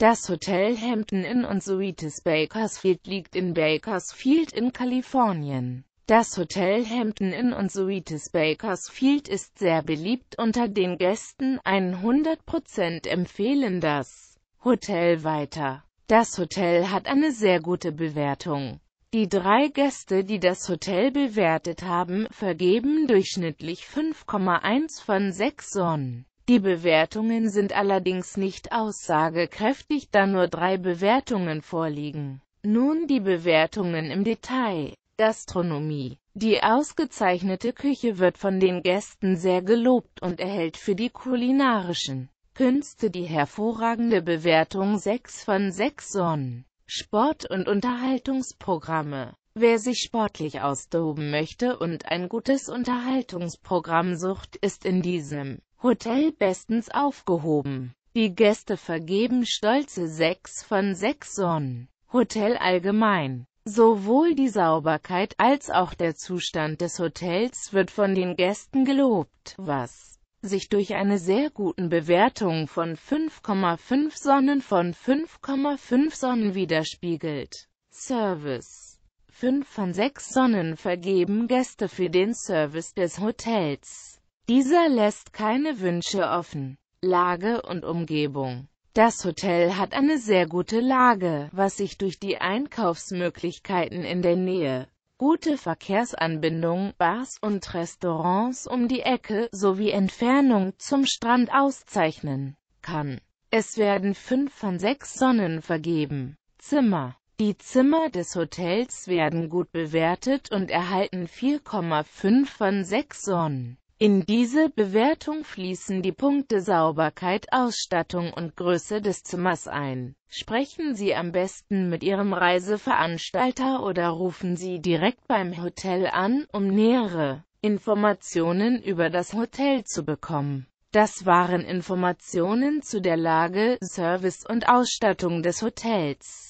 Das Hotel Hampton Inn und Suites Bakersfield liegt in Bakersfield in Kalifornien. Das Hotel Hampton Inn und Suites Bakersfield ist sehr beliebt unter den Gästen, 100% empfehlen das Hotel weiter. Das Hotel hat eine sehr gute Bewertung. Die drei Gäste, die das Hotel bewertet haben, vergeben durchschnittlich 5,1 von 6 Sonnen. Die Bewertungen sind allerdings nicht aussagekräftig, da nur drei Bewertungen vorliegen. Nun die Bewertungen im Detail. Gastronomie. Die ausgezeichnete Küche wird von den Gästen sehr gelobt und erhält für die kulinarischen Künste die hervorragende Bewertung 6 von 6 Sonnen. Sport- und Unterhaltungsprogramme. Wer sich sportlich austoben möchte und ein gutes Unterhaltungsprogramm sucht, ist in diesem Hotel bestens aufgehoben. Die Gäste vergeben stolze 6 von 6 Sonnen. Hotel allgemein. Sowohl die Sauberkeit als auch der Zustand des Hotels wird von den Gästen gelobt, was sich durch eine sehr guten Bewertung von 5,5 Sonnen von 5,5 Sonnen widerspiegelt. Service 5 von 6 Sonnen vergeben Gäste für den Service des Hotels. Dieser lässt keine Wünsche offen. Lage und Umgebung Das Hotel hat eine sehr gute Lage, was sich durch die Einkaufsmöglichkeiten in der Nähe, gute Verkehrsanbindung, Bars und Restaurants um die Ecke sowie Entfernung zum Strand auszeichnen kann. Es werden fünf von sechs Sonnen vergeben. Zimmer die Zimmer des Hotels werden gut bewertet und erhalten 4,5 von 6 Sonnen. In diese Bewertung fließen die Punkte Sauberkeit, Ausstattung und Größe des Zimmers ein. Sprechen Sie am besten mit Ihrem Reiseveranstalter oder rufen Sie direkt beim Hotel an, um nähere Informationen über das Hotel zu bekommen. Das waren Informationen zu der Lage, Service und Ausstattung des Hotels.